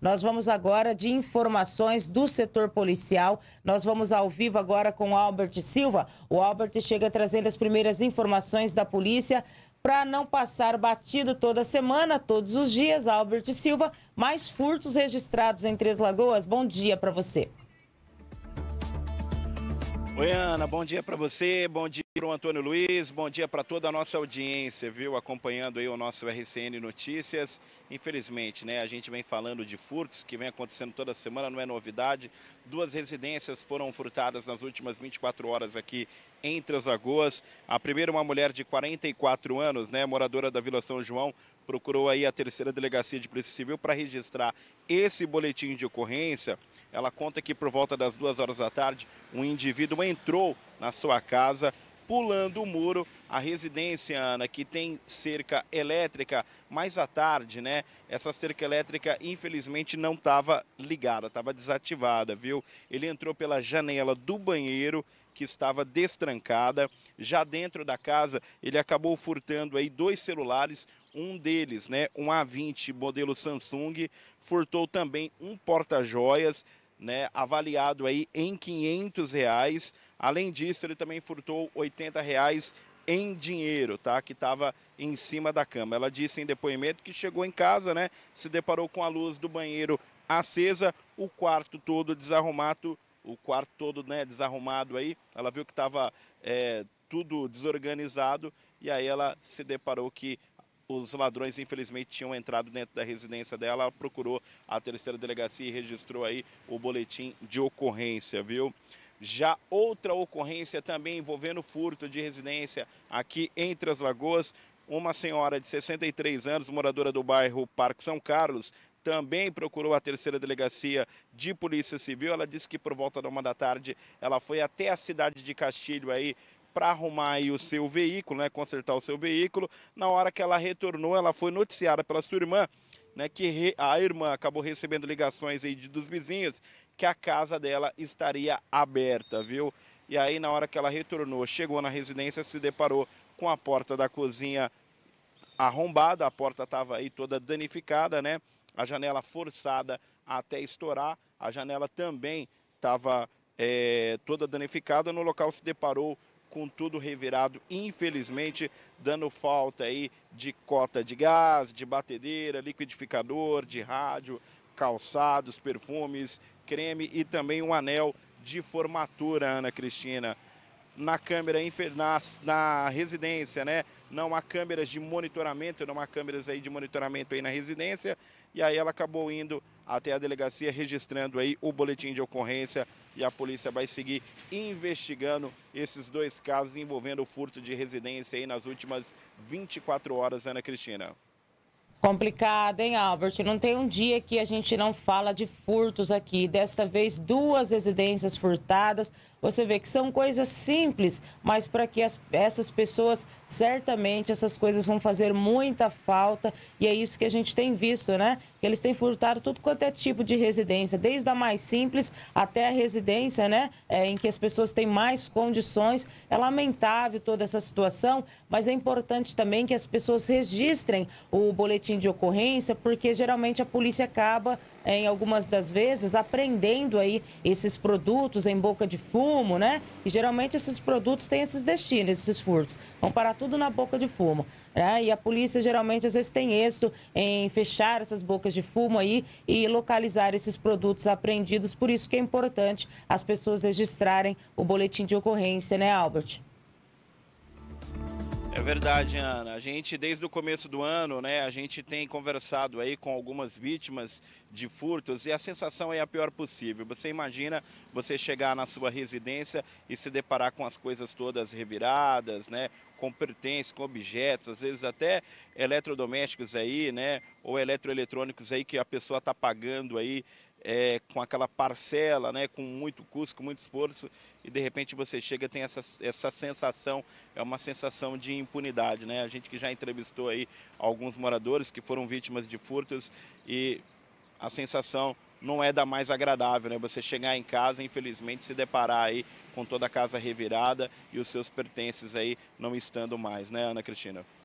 Nós vamos agora de informações do setor policial. Nós vamos ao vivo agora com o Albert Silva. O Albert chega trazendo as primeiras informações da polícia para não passar batido toda semana, todos os dias. Albert Silva, mais furtos registrados em Três Lagoas. Bom dia para você. Oi, Ana. Bom dia para você. Bom dia. Ciro Antônio Luiz, bom dia para toda a nossa audiência, viu? Acompanhando aí o nosso RCN Notícias. Infelizmente, né? A gente vem falando de furtos que vem acontecendo toda semana, não é novidade. Duas residências foram furtadas nas últimas 24 horas aqui em Três Lagoas. A primeira, uma mulher de 44 anos, né? Moradora da Vila São João, procurou aí a terceira delegacia de Polícia Civil para registrar esse boletim de ocorrência. Ela conta que por volta das duas horas da tarde, um indivíduo entrou na sua casa pulando o muro. A residência, Ana, que tem cerca elétrica, mais à tarde, né? Essa cerca elétrica, infelizmente, não estava ligada, estava desativada, viu? Ele entrou pela janela do banheiro que estava destrancada. Já dentro da casa, ele acabou furtando aí dois celulares, um deles, né, um A20 modelo Samsung, furtou também um porta-joias, né, avaliado aí em 500 reais. Além disso, ele também furtou 80 reais em dinheiro, tá? Que estava em cima da cama. Ela disse em depoimento que chegou em casa, né? Se deparou com a luz do banheiro acesa, o quarto todo desarrumado, o quarto todo, né? Desarrumado aí. Ela viu que estava é, eh, tudo desorganizado e aí ela se deparou que os ladrões infelizmente tinham entrado dentro da residência dela, ela procurou a terceira delegacia e registrou aí o boletim de ocorrência, viu? Já outra ocorrência também envolvendo furto de residência aqui entre as Lagoas, uma senhora de 63 anos, moradora do bairro Parque São Carlos, também procurou a terceira delegacia de Polícia Civil. Ela disse que por volta da uma da tarde ela foi até a cidade de Castilho aí para arrumar aí o seu veículo, né, consertar o seu veículo. Na hora que ela retornou, ela foi noticiada pela sua irmã, né, que re... a irmã acabou recebendo ligações aí de, dos vizinhos que a casa dela estaria aberta, viu? E aí na hora que ela retornou, chegou na residência, se deparou com a porta da cozinha arrombada, a porta estava aí toda danificada, né? A janela forçada até estourar, a janela também estava é, eh, toda danificada. No local se deparou com tudo revirado, infelizmente, dando falta aí de cota de gás, de batedeira, liquidificador, de rádio, calçados, perfumes, creme e também um anel de formatura, Ana Cristina na câmera na, na residência, né? Não há câmeras de monitoramento, não há câmeras aí de monitoramento aí na residência. E aí ela acabou indo até a delegacia registrando aí o boletim de ocorrência e a polícia vai seguir investigando esses dois casos envolvendo o furto de residência aí nas últimas 24 horas, Ana Cristina. Complicado, hein, Albert? Não tem um dia que a gente não fala de furtos aqui. Desta vez, duas residências furtadas. Você vê que são coisas simples, mas para que as, essas pessoas, certamente, essas coisas vão fazer muita falta. E é isso que a gente tem visto, né? que eles têm furtado tudo quanto é tipo de residência, desde a mais simples até a residência, né, é, em que as pessoas têm mais condições. É lamentável toda essa situação, mas é importante também que as pessoas registrem o boletim de ocorrência, porque geralmente a polícia acaba, é, em algumas das vezes, apreendendo aí esses produtos em boca de fumo, né? E geralmente esses produtos têm esses destinos, esses furtos. Vão parar tudo na boca de fumo. Né? E a polícia geralmente às vezes tem êxito em fechar essas bocas de fumo aí e localizar esses produtos apreendidos. Por isso que é importante as pessoas registrarem o boletim de ocorrência, né, Albert? É verdade, Ana. A gente, desde o começo do ano, né, a gente tem conversado aí com algumas vítimas de furtos e a sensação é a pior possível. Você imagina você chegar na sua residência e se deparar com as coisas todas reviradas, né, com pertences, com objetos, às vezes até eletrodomésticos aí, né, ou eletroeletrônicos aí que a pessoa está pagando aí é, com aquela parcela, né, com muito custo, com muito esforço, e de repente você chega e tem essa, essa sensação, é uma sensação de impunidade. Né? A gente que já entrevistou aí alguns moradores que foram vítimas de furtos e a sensação não é da mais agradável, né? Você chegar em casa, infelizmente, se deparar aí com toda a casa revirada e os seus pertences aí não estando mais, né, Ana Cristina?